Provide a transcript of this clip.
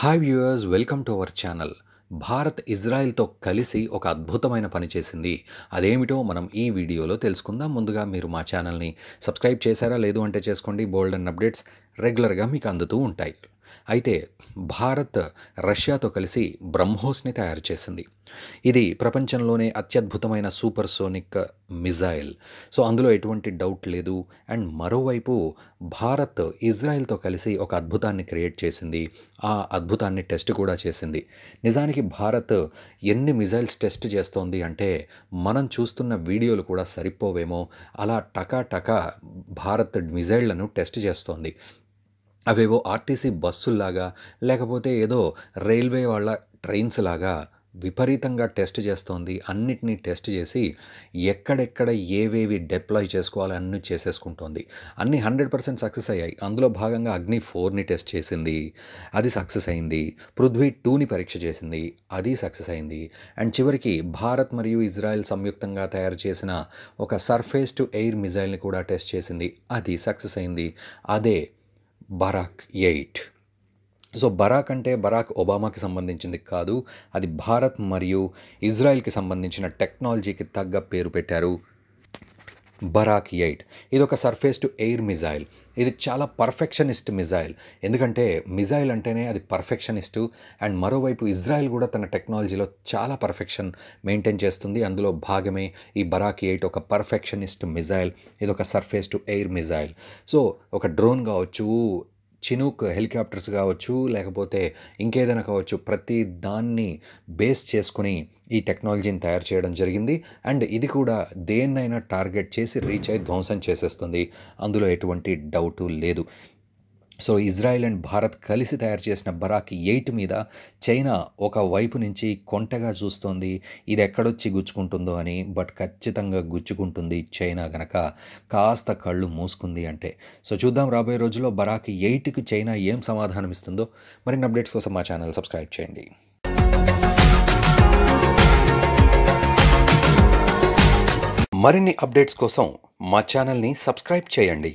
hi viewers welcome to our channel Bharat ఇజ్రాయెల్తో కలిసి ఒక అద్భుతమైన పని చేసింది అదేమిటో మనం ఈ వీడియోలో తెలుసుకుందాం ముందుగా మీరు మా ఛానల్ని సబ్స్క్రైబ్ చేశారా లేదు అంటే చేసుకోండి బోల్డ్ అండ్ అప్డేట్స్ రెగ్యులర్గా మీకు అందుతూ ఉంటాయి అయితే భారత్ రష్యాతో కలిసి బ్రహ్మోస్ని తయారు చేసింది ఇది ప్రపంచంలోనే అత్యద్భుతమైన సూపర్ సోనిక్ మిజైల్ సో అందులో ఎటువంటి డౌట్ లేదు అండ్ మరోవైపు భారత్ ఇజ్రాయెల్తో కలిసి ఒక అద్భుతాన్ని క్రియేట్ చేసింది ఆ అద్భుతాన్ని టెస్ట్ కూడా చేసింది నిజానికి భారత్ ఎన్ని మిజైల్స్ టెస్ట్ చేస్తోంది అంటే మనం చూస్తున్న వీడియోలు కూడా సరిపోవేమో అలా టకా టకా భారత్ మిజైళ్లను టెస్ట్ చేస్తోంది అవేవో ఆర్టీసీ బస్సుల్లాగా లేకపోతే ఏదో రైల్వే వాళ్ళ ట్రైన్స్ లాగా విపరీతంగా టెస్ట్ చేస్తోంది అన్నిటినీ టెస్ట్ చేసి ఎక్కడెక్కడ ఏవేవి డిప్లాయ్ చేసుకోవాలి అన్నీ చేసేసుకుంటోంది అన్నీ హండ్రెడ్ పర్సెంట్ సక్సెస్ అయ్యాయి అందులో భాగంగా అగ్ని ఫోర్ని టెస్ట్ చేసింది అది సక్సెస్ అయింది పృథ్వీ టూని పరీక్ష చేసింది అది సక్సెస్ అయింది అండ్ చివరికి భారత్ మరియు ఇజ్రాయెల్ సంయుక్తంగా తయారు చేసిన ఒక సర్ఫేస్ టు ఎయిర్ మిజైల్ని కూడా టెస్ట్ చేసింది అది సక్సెస్ అయింది అదే బరాక్ ఎయిట్ సో బరాక్ అంటే బరాక్ ఒబామాకి సంబంధించింది కాదు అది భారత్ మరియు ఇజ్రాయెల్కి సంబంధించిన టెక్నాలజీకి తగ్గ పేరు పెట్టారు బరాక్ ఎయిట్ ఇది ఒక సర్ఫేస్ టు ఎయిర్ మిజైల్ ఇది చాలా పర్ఫెక్షనిస్ట్ మిజైల్ ఎందుకంటే మిజైల్ అంటేనే అది పర్ఫెక్షనిస్టు అండ్ మరోవైపు ఇజ్రాయెల్ కూడా తన టెక్నాలజీలో చాలా పర్ఫెక్షన్ మెయింటైన్ చేస్తుంది అందులో భాగమే ఈ బరాక్ ఎయిట్ ఒక పర్ఫెక్షనిస్ట్ మిజైల్ ఇది ఒక surface to air missile so ఒక డ్రోన్ కావచ్చు చినూక్ హెలికాప్టర్స్ కావచ్చు లేకపోతే ఇంకేదైనా కావచ్చు ప్రతి దాన్ని బేస్ చేసుకుని ఈ టెక్నాలజీని తయారు చేయడం జరిగింది అండ్ ఇది కూడా దేన్నైనా టార్గెట్ చేసి రీచ్ అయి ధ్వంసం చేసేస్తుంది అందులో ఎటువంటి డౌటు లేదు సో ఇజ్రాయెల్ అండ్ భారత్ కలిసి తయారు చేసిన బరాక్ ఎయిట్ మీద చైనా ఒక వైపు నుంచి కొంటగా చూస్తోంది ఇది ఎక్కడొచ్చి గుచ్చుకుంటుందో అని బట్ ఖచ్చితంగా గుచ్చుకుంటుంది చైనా గనక కాస్త కళ్ళు మూసుకుంది అంటే సో చూద్దాం రాబోయే రోజుల్లో బరాక్ ఎయిట్కి చైనా ఏం సమాధానం ఇస్తుందో మరిన్ని అప్డేట్స్ కోసం మా ఛానల్ సబ్స్క్రైబ్ చేయండి మరిన్ని అప్డేట్స్ కోసం మా ఛానల్ని సబ్స్క్రైబ్ చేయండి